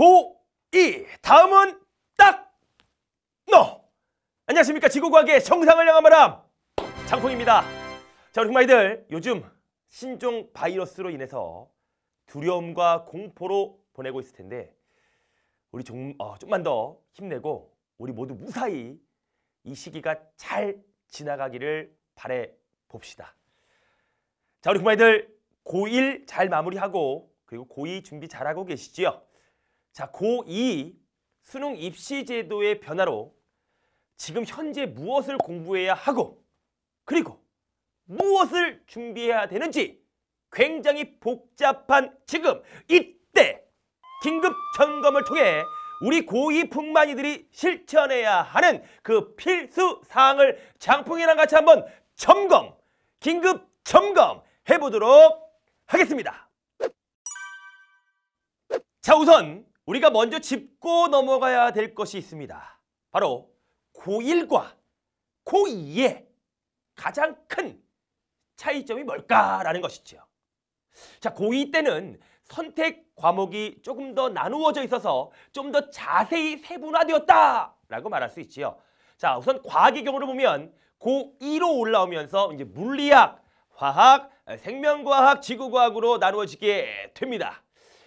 고이 다음은 딱 너 안녕하십니까 지구과학의 정상을 향한 바람 장풍입니다 자 우리 정마이들 요즘 신종 바이러스로 인해서 두려움과 공포로 보내고 있을 텐데 우리 좀, 어, 좀만 더 힘내고 우리 모두 무사히 이 시기가 잘 지나가기를 바래 봅시다. 자 우리 부모님들 고1 잘 마무리하고 그리고 고2 준비 잘하고 계시지요? 자, 고2 수능 입시 제도의 변화로 지금 현재 무엇을 공부해야 하고 그리고 무엇을 준비해야 되는지 굉장히 복잡한 지금 이때 긴급 점검을 통해 우리 고2 풍만이들이 실천해야 하는 그 필수 사항을 장풍이랑 같이 한번 점검, 긴급 점검 해보도록 하겠습니다. 자 우선 우리가 먼저 짚고 넘어가야 될 것이 있습니다. 바로 고1과 고2의 가장 큰 차이점이 뭘까라는 것이지요. 자, 고2 때는 선택 과목이 조금 더 나누어져 있어서 좀 더 자세히 세분화되었다라고 말할 수 있지요. 자, 우선 과학의 경우를 보면 고2로 올라오면서 이제 물리학, 화학, 생명과학, 지구과학으로 나누어지게 됩니다.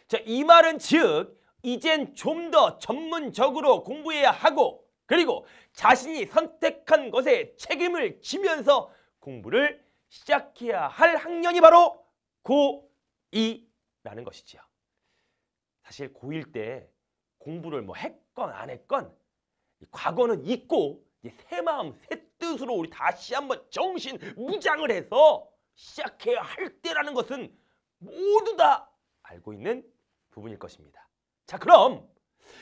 자, 이 말은 즉 이젠 좀 더 전문적으로 공부해야 하고 그리고 자신이 선택한 것에 책임을 지면서 공부를 시작해야 할 학년이 바로 고2라는 것이지요. 사실 고1 때 공부를 뭐 했건 안 했건 과거는 잊고 새 마음, 새 뜻으로 우리 다시 한번 정신 무장을 해서 시작해야 할 때라는 것은 모두 다 알고 있는 부분일 것입니다. 자, 그럼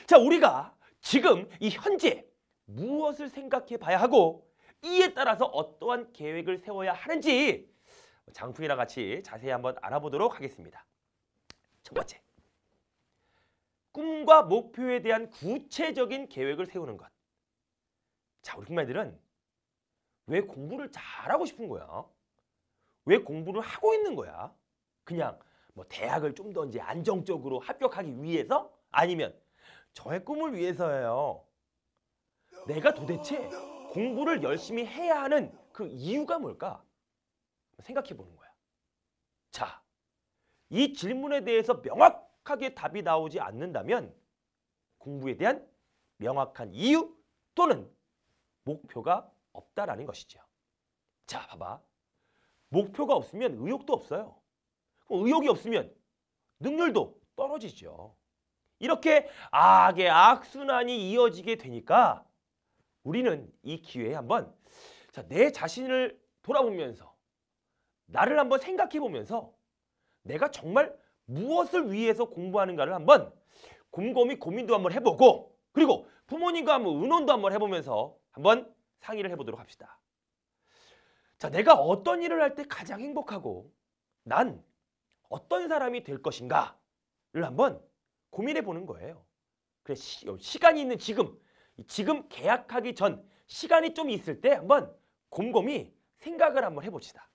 자, 우리가 지금 이 현재 무엇을 생각해 봐야 하고 이에 따라서 어떠한 계획을 세워야 하는지 장풍이랑 같이 자세히 한번 알아보도록 하겠습니다. 첫 번째, 꿈과 목표에 대한 구체적인 계획을 세우는 것. 자, 우리 국민들은 왜 공부를 잘하고 싶은 거야? 왜 공부를 하고 있는 거야? 그냥 뭐 대학을 좀더 이제 안정적으로 합격하기 위해서 아니면 저의 꿈을 위해서예요. 내가 도대체 공부를 열심히 해야 하는 그 이유가 뭘까? 생각해 보는 거야. 자, 이 질문에 대해서 명확하게 답이 나오지 않는다면 공부에 대한 명확한 이유 또는 목표가 없다라는 것이죠. 자, 봐봐. 목표가 없으면 의욕도 없어요. 뭐 의욕이 없으면 능률도 떨어지죠. 이렇게 악의 악순환이 이어지게 되니까 우리는 이 기회에 한번 자, 내 자신을 돌아보면서 나를 한번 생각해 보면서 내가 정말 무엇을 위해서 공부하는가를 한번 곰곰이 고민도 한번 해보고 그리고 부모님과 한번 의논도 한번 해보면서 한번 상의를 해보도록 합시다. 자, 내가 어떤 일을 할 때 가장 행복하고 난 어떤 사람이 될 것인가를 한번 고민해 보는 거예요. 그래 시, 어, 시간이 있는 지금, 지금 계약하기 전 시간이 좀 있을 때 한번 곰곰이 생각을 한번 해봅시다.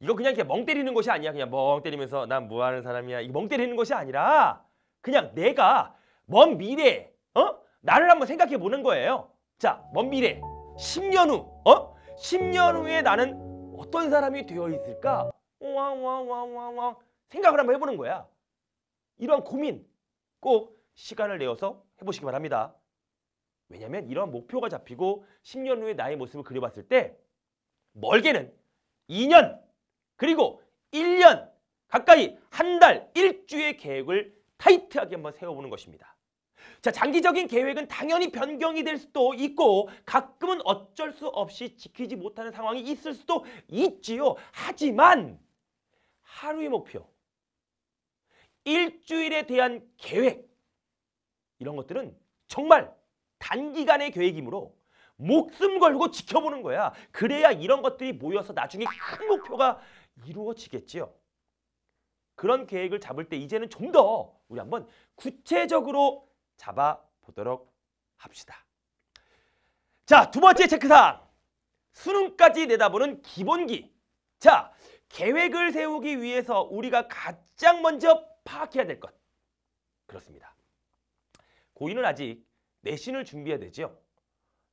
이거 그냥 이렇게 멍 때리는 것이 아니야. 그냥 멍 때리면서 난 뭐 하는 사람이야. 이멍 때리는 것이 아니라 그냥 내가 먼 미래, 어? 나를 한번 생각해 보는 거예요. 자, 먼 미래, 10년 후, 어? 10년 후에 나는 어떤 사람이 되어 있을까? 왕왕왕왕왕 생각을 한번 해보는 거야. 이러한 고민 꼭 시간을 내어서 해보시기 바랍니다. 왜냐하면 이러한 목표가 잡히고 10년 후에 나의 모습을 그려봤을 때 멀게는 2년 그리고 1년 가까이 한 달, 일주의 계획을 타이트하게 한번 세워보는 것입니다. 자, 장기적인 계획은 당연히 변경이 될 수도 있고 가끔은 어쩔 수 없이 지키지 못하는 상황이 있을 수도 있지요. 하지만 하루의 목표, 일주일에 대한 계획 이런 것들은 정말 단기간의 계획이므로 목숨 걸고 지켜보는 거야. 그래야 이런 것들이 모여서 나중에 큰 목표가 이루어지겠지요. 그런 계획을 잡을 때 이제는 좀 더 우리 한번 구체적으로 잡아보도록 합시다. 자, 두 번째 체크사항. 수능까지 내다보는 기본기. 자, 계획을 세우기 위해서 우리가 가장 먼저 파악해야 될 것. 그렇습니다. 고인은 아직 내신을 준비해야 되지요.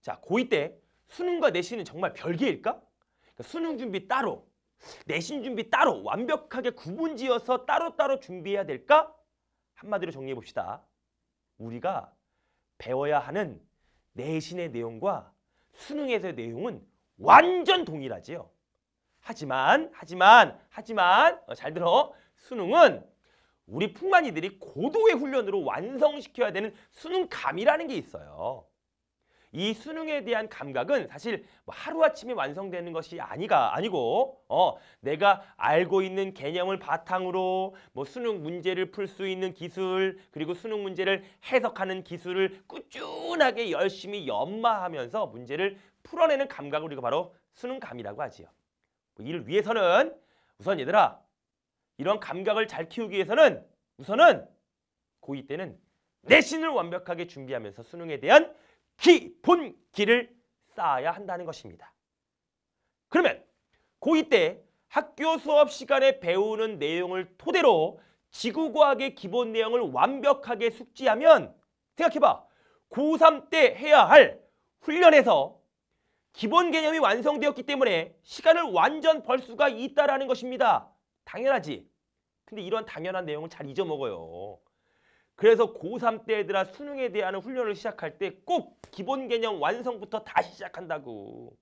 자, 고2 때 수능과 내신은 정말 별개일까? 그러니까 수능 준비 따로, 내신 준비 따로 완벽하게 구분지어서 따로따로 준비해야 될까? 한마디로 정리해 봅시다. 우리가 배워야 하는 내신의 내용과 수능에서의 내용은 완전 동일하지요. 하지만 하지만 하지만 어, 잘 들어 수능은 우리 풍만이들이 고도의 훈련으로 완성시켜야 되는 수능감이라는 게 있어요. 이 수능에 대한 감각은 사실 뭐 하루아침에 완성되는 것이 아니가 아니고 어 내가 알고 있는 개념을 바탕으로 뭐 수능 문제를 풀 수 있는 기술 그리고 수능 문제를 해석하는 기술을 꾸준하게 열심히 연마하면서 문제를 풀어내는 감각을 우리가 바로 수능감이라고 하지요. 뭐 이를 위해서는 우선 얘들아 이런 감각을 잘 키우기 위해서는 우선은 고2 때는 내신을 완벽하게 준비하면서 수능에 대한 기본기를 쌓아야 한다는 것입니다. 그러면 고2 때 학교 수업 시간에 배우는 내용을 토대로 지구과학의 기본 내용을 완벽하게 숙지하면 생각해봐. 고3 때 해야 할 훈련에서 기본 개념이 완성되었기 때문에 시간을 완전 벌 수가 있다라는 것입니다. 당연하지. 근데 이런 당연한 내용을 잘 잊어먹어요. 그래서 고3 때 애들아 수능에 대한 훈련을 시작할 때 꼭 기본 개념 완성부터 다시 시작한다고.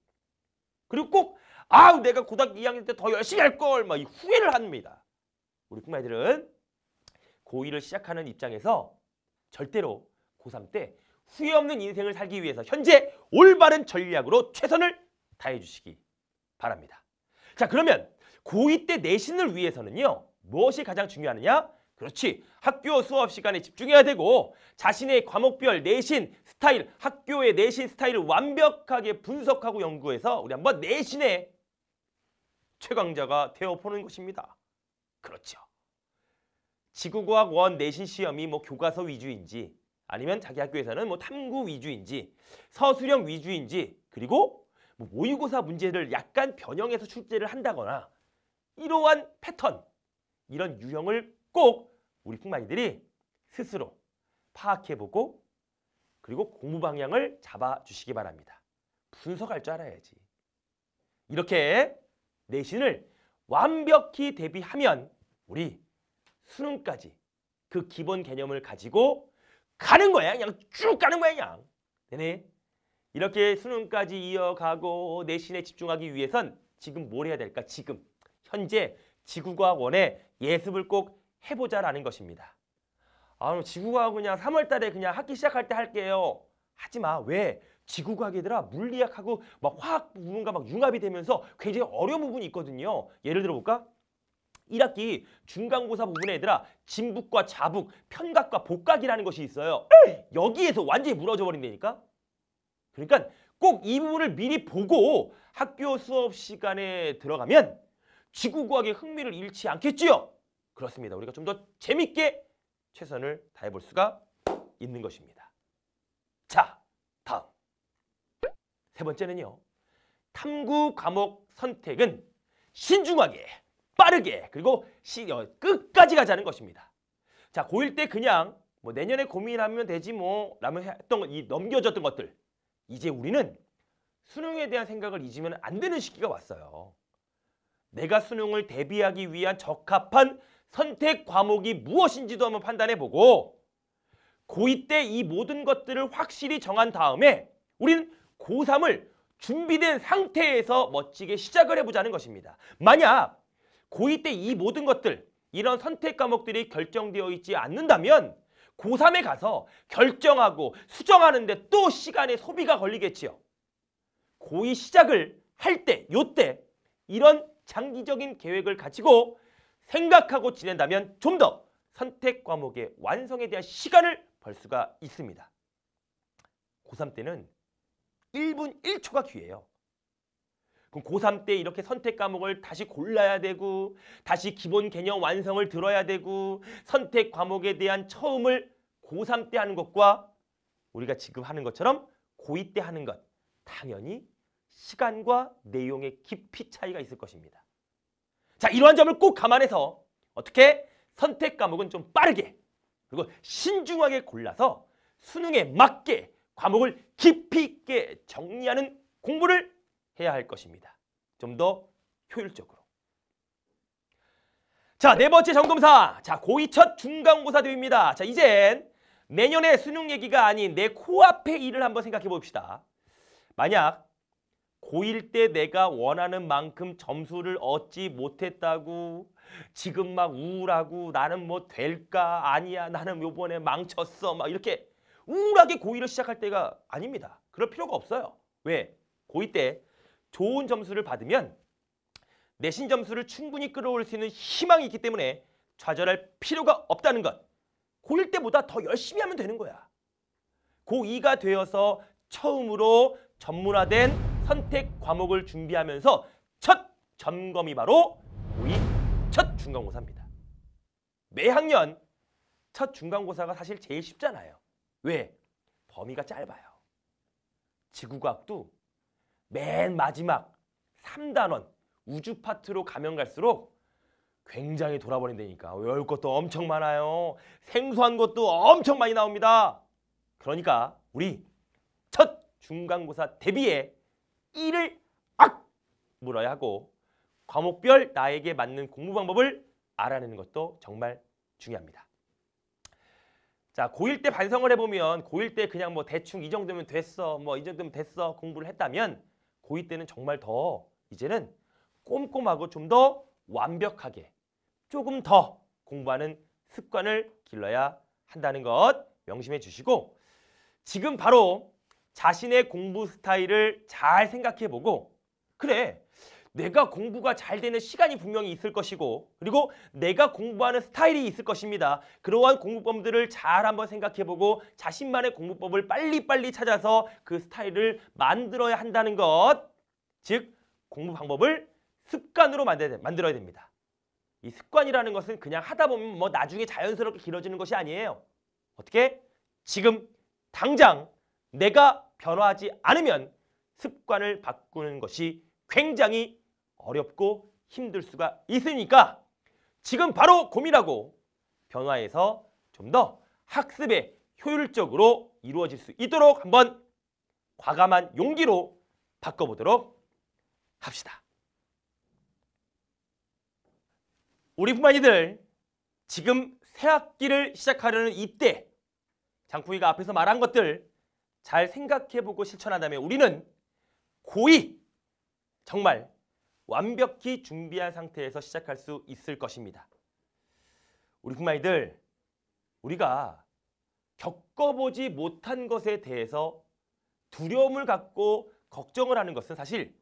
그리고 꼭 아우 내가 고등학교 2학년 때 더 열심히 할 걸 막 이 후회를 합니다. 우리 꼬마애들은 고2를 시작하는 입장에서 절대로 고3 때 후회 없는 인생을 살기 위해서 현재 올바른 전략으로 최선을 다해 주시기 바랍니다. 자 그러면 고2 때 내신을 위해서는요. 무엇이 가장 중요하느냐? 그렇지. 학교 수업 시간에 집중해야 되고 자신의 과목별 내신 스타일, 학교의 내신 스타일을 완벽하게 분석하고 연구해서 우리 한번 내신의 최강자가 되어보는 것입니다. 그렇죠. 지구과학 원 내신 시험이 뭐 교과서 위주인지 아니면 자기 학교에서는 뭐 탐구 위주인지 서술형 위주인지 그리고 뭐 모의고사 문제를 약간 변형해서 출제를 한다거나 이러한 패턴 이런 유형을 꼭 우리 풍마이들이 스스로 파악해보고 그리고 공부 방향을 잡아주시기 바랍니다. 분석할 줄 알아야지. 이렇게 내신을 완벽히 대비하면 우리 수능까지 그 기본 개념을 가지고 가는 거야. 그냥 쭉 가는 거야. 그냥. 되네. 이렇게 수능까지 이어가고 내신에 집중하기 위해선 지금 뭘 해야 될까? 지금. 현재 지구과학원에 예습을 꼭 해보자라는 것입니다. 아, 지구과학 은 그냥 3월 달에 그냥 학기 시작할 때 할게요. 하지 마. 왜? 지구과학 얘들아 물리학하고 막 화학 부분과 막 융합이 되면서 굉장히 어려운 부분이 있거든요. 예를 들어볼까? 1학기 중간고사 부분에 얘들아 진북과 자북, 편각과 복각이라는 것이 있어요. 여기에서 완전히 무너져 버린다니까. 그러니까 꼭 이 부분을 미리 보고 학교 수업 시간에 들어가면 지구과학의 흥미를 잃지 않겠지요. 그렇습니다. 우리가 좀 더 재밌게 최선을 다해볼 수가 있는 것입니다. 자, 다음. 세 번째는요. 탐구 과목 선택은 신중하게 빠르게 그리고 시, 어, 끝까지 가자는 것입니다. 자, 고1 때 그냥 뭐 내년에 고민하면 되지 뭐 라며 했던 이 넘겨졌던 것들 이제 우리는 수능에 대한 생각을 잊으면 안 되는 시기가 왔어요. 내가 수능을 대비하기 위한 적합한 선택 과목이 무엇인지도 한번 판단해보고 고2 때 이 모든 것들을 확실히 정한 다음에 우리는 고3을 준비된 상태에서 멋지게 시작을 해보자는 것입니다. 만약 고2 때 이 모든 것들 이런 선택 과목들이 결정되어 있지 않는다면 고3에 가서 결정하고 수정하는데 또 시간의 소비가 걸리겠지요. 고2 시작을 할 때, 요 때 이런 장기적인 계획을 가지고 생각하고 지낸다면 좀 더 선택 과목의 완성에 대한 시간을 벌 수가 있습니다. 고3 때는 1분 1초가 귀해요. 그럼 고3 때 이렇게 선택 과목을 다시 골라야 되고 다시 기본 개념 완성을 들어야 되고 선택 과목에 대한 처음을 고3 때 하는 것과 우리가 지금 하는 것처럼 고2 때 하는 것 당연히 시간과 내용의 깊이 차이가 있을 것입니다. 자 이러한 점을 꼭 감안해서 어떻게 선택 과목은 좀 빠르게 그리고 신중하게 골라서 수능에 맞게 과목을 깊이 있게 정리하는 공부를 해야 할 것입니다. 좀 더 효율적으로. 자, 네 번째 점검사. 자, 고2 첫 중간고사 대입니다. 자, 이젠 내년에 수능 얘기가 아닌 내코앞에 일을 한번 생각해 봅시다. 만약 고1 때 내가 원하는 만큼 점수를 얻지 못했다고 지금 막 우울하고 나는 뭐 될까 아니야 나는 요번에 망쳤어 막 이렇게 우울하게 고1을 시작할 때가 아닙니다. 그럴 필요가 없어요. 왜? 고2 때 좋은 점수를 받으면 내신 점수를 충분히 끌어올 수 있는 희망이 있기 때문에 좌절할 필요가 없다는 것. 고1 때보다 더 열심히 하면 되는 거야. 고2가 되어서 처음으로 전문화된 선택 과목을 준비하면서 첫 점검이 바로 고2 첫 중간고사입니다. 매 학년 첫 중간고사가 사실 제일 쉽잖아요. 왜? 범위가 짧아요. 지구과학도 맨 마지막 3단원 우주 파트로 가면 갈수록 굉장히 돌아버린다니까 외울 것도 엄청 많아요. 생소한 것도 엄청 많이 나옵니다. 그러니까 우리 첫 중간고사 대비에 1을 악 물어야 하고 과목별 나에게 맞는 공부 방법을 알아내는 것도 정말 중요합니다. 자, 고1 때 반성을 해보면 고1 때 그냥 뭐 대충 이 정도면 됐어, 뭐 이 정도면 됐어 공부를 했다면 고2 때는 정말 더 이제는 꼼꼼하고 좀 더 완벽하게 조금 더 공부하는 습관을 길러야 한다는 것 명심해 주시고 지금 바로 자신의 공부 스타일을 잘 생각해 보고 그래 내가 공부가 잘 되는 시간이 분명히 있을 것이고 그리고 내가 공부하는 스타일이 있을 것입니다. 그러한 공부법들을 잘 한번 생각해보고 자신만의 공부법을 빨리빨리 찾아서 그 스타일을 만들어야 한다는 것. 즉 공부 방법을 습관으로 만들어야 됩니다. 이 습관이라는 것은 그냥 하다 보면 뭐 나중에 자연스럽게 길어지는 것이 아니에요. 어떻게? 지금 당장 내가 변화하지 않으면 습관을 바꾸는 것이 굉장히 어렵고 힘들 수가 있으니까 지금 바로 고민하고 변화해서 좀 더 학습에 효율적으로 이루어질 수 있도록 한번 과감한 용기로 바꿔보도록 합시다. 우리 부마이들 지금 새학기를 시작하려는 이때 장풍이가 앞에서 말한 것들 잘 생각해보고 실천한 다면 우리는 고이 정말 완벽히 준비한 상태에서 시작할 수 있을 것입니다. 우리 부마이들 우리가 겪어보지 못한 것에 대해서 두려움을 갖고 걱정을 하는 것은 사실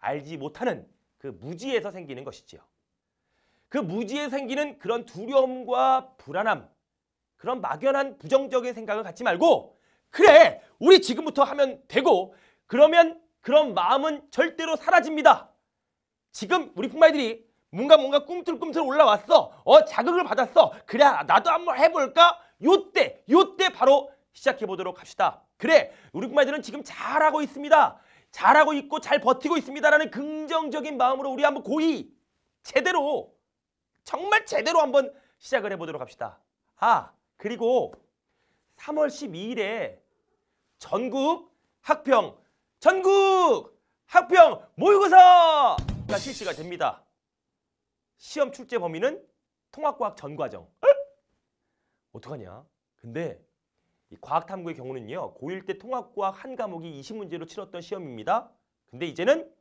알지 못하는 그 무지에서 생기는 것이지요. 그 무지에 생기는 그런 두려움과 불안함, 그런 막연한 부정적인 생각을 갖지 말고 그래, 우리 지금부터 하면 되고 그러면 그런 마음은 절대로 사라집니다. 지금 우리 푸마이들이 뭔가 뭔가 꿈틀꿈틀 올라왔어. 어 자극을 받았어. 그래 나도 한번 해볼까? 요때 요 때 바로 시작해보도록 합시다. 그래 우리 푸마이들은 지금 잘하고 있습니다. 잘하고 있고 잘 버티고 있습니다라는 긍정적인 마음으로 우리 한번 고이 제대로 정말 제대로 한번 시작을 해보도록 합시다. 아 그리고 3월 12일에 전국 학평 전국 학평 모의고사 가 실시가 됩니다. 시험 출제 범위는 통합과학 전 과정. 어? 어떡하냐? 근데 이 과학탐구의 경우는요. 고1 때 통합과학 한 과목이 20문제로 치렀던 시험입니다. 근데 이제는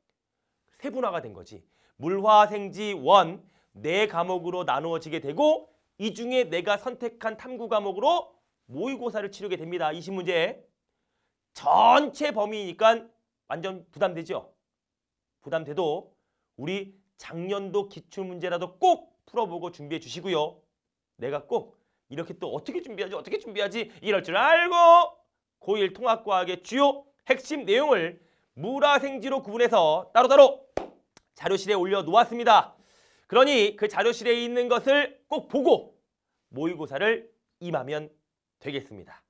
세분화가 된 거지. 물화생지 원, 네 과목으로 나누어지게 되고 이 중에 내가 선택한 탐구 과목으로 모의고사를 치르게 됩니다. 20문제. 전체 범위니까 완전 부담되죠? 부담돼도 우리 작년도 기출문제라도 꼭 풀어보고 준비해 주시고요. 내가 꼭 이렇게 또 어떻게 준비하지 어떻게 준비하지 이럴 줄 알고 고일 통합과학의 주요 핵심 내용을 무라생지로 구분해서 따로따로 자료실에 올려놓았습니다. 그러니 그 자료실에 있는 것을 꼭 보고 모의고사를 임하면 되겠습니다.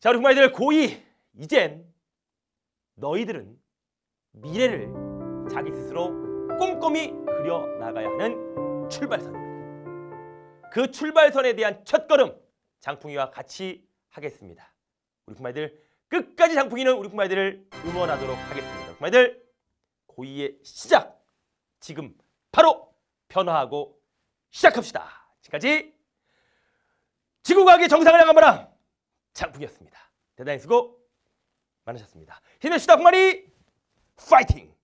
자 우리 부모님들 고2 이젠 너희들은 미래를 자기 스스로 꼼꼼히 그려 나가야 하는 출발선입니다. 그 출발선에 대한 첫걸음 장풍이와 같이 하겠습니다. 우리 품마이들 끝까지 장풍이는 우리 품마이들을 응원하도록 하겠습니다. 품마이들 고이의 시작 지금 바로 변화하고 시작합시다. 지금까지 지구과학의 정상을 향한 바람 장풍이었습니다. 대단히 수고 많으셨습니다. 힘내시다 품마이 파이팅!